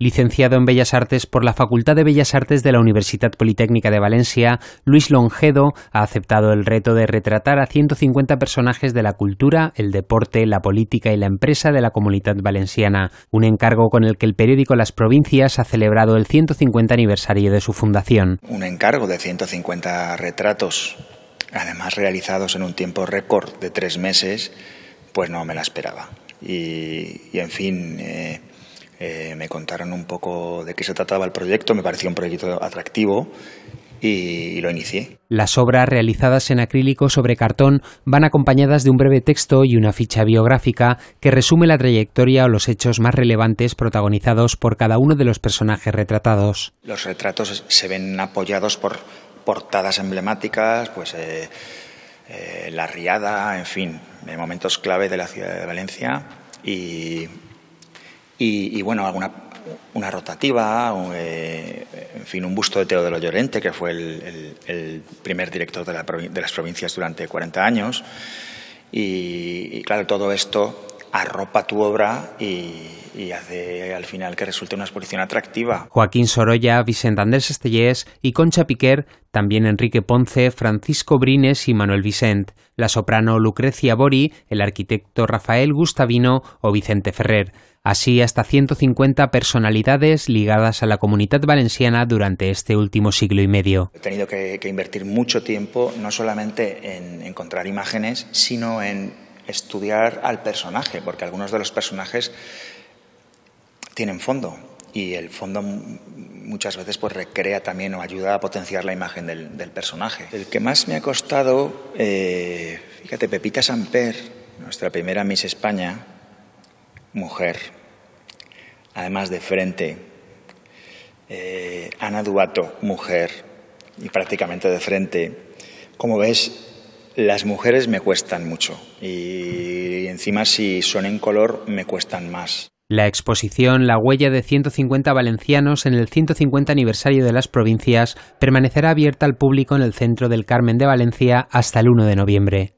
Licenciado en Bellas Artes por la Facultad de Bellas Artes de la Universidad Politécnica de Valencia, Luis Longedo ha aceptado el reto de retratar a 150 personajes de la cultura, el deporte, la política y la empresa de la comunidad valenciana, un encargo con el que el periódico Las Provincias ha celebrado el 150 aniversario de su fundación. Un encargo de 150 retratos, además realizados en un tiempo récord de tres meses, pues no me la esperaba. Y, en fin... Eh, eh, me contaron un poco de qué se trataba el proyecto, me pareció un proyecto atractivo y lo inicié. Las obras realizadas en acrílico sobre cartón van acompañadas de un breve texto y una ficha biográfica que resume la trayectoria o los hechos más relevantes protagonizados por cada uno de los personajes retratados. Los retratos se ven apoyados por portadas emblemáticas, pues eh, eh, la riada, en fin, momentos clave de la ciudad de Valencia y y, bueno, alguna una rotativa, eh, en fin, un busto de Teodoro Llorente, que fue el, primer director de, las provincias durante 40 años. y claro, todo esto arropa tu obra y, hace al final que resulte una exposición atractiva. Joaquín Sorolla, Vicente Andrés Estellés y Concha Piquer, también Enrique Ponce, Francisco Brines y Manuel Vicent, la soprano Lucrecia Bori, el arquitecto Rafael Gustavino o Vicente Ferrer. Así hasta 150 personalidades ligadas a la comunidad valenciana durante este último siglo y medio. He tenido que, que invertir mucho tiempo no solamente en encontrar imágenes, sino en estudiar al personaje, porque algunos de los personajes tienen fondo y el fondo muchas veces pues recrea también o ayuda a potenciar la imagen del, personaje. El que más me ha costado, eh, fíjate, Pepita Samper, nuestra primera Miss España, mujer, además de frente, eh, Ana Duato, mujer, y prácticamente de frente. Como ves, las mujeres me cuestan mucho y encima si son en color me cuestan más. La exposición La huella de 150 valencianos en el 150 aniversario de las provincias permanecerá abierta al público en el centro del Carmen de Valencia hasta el 1 de noviembre.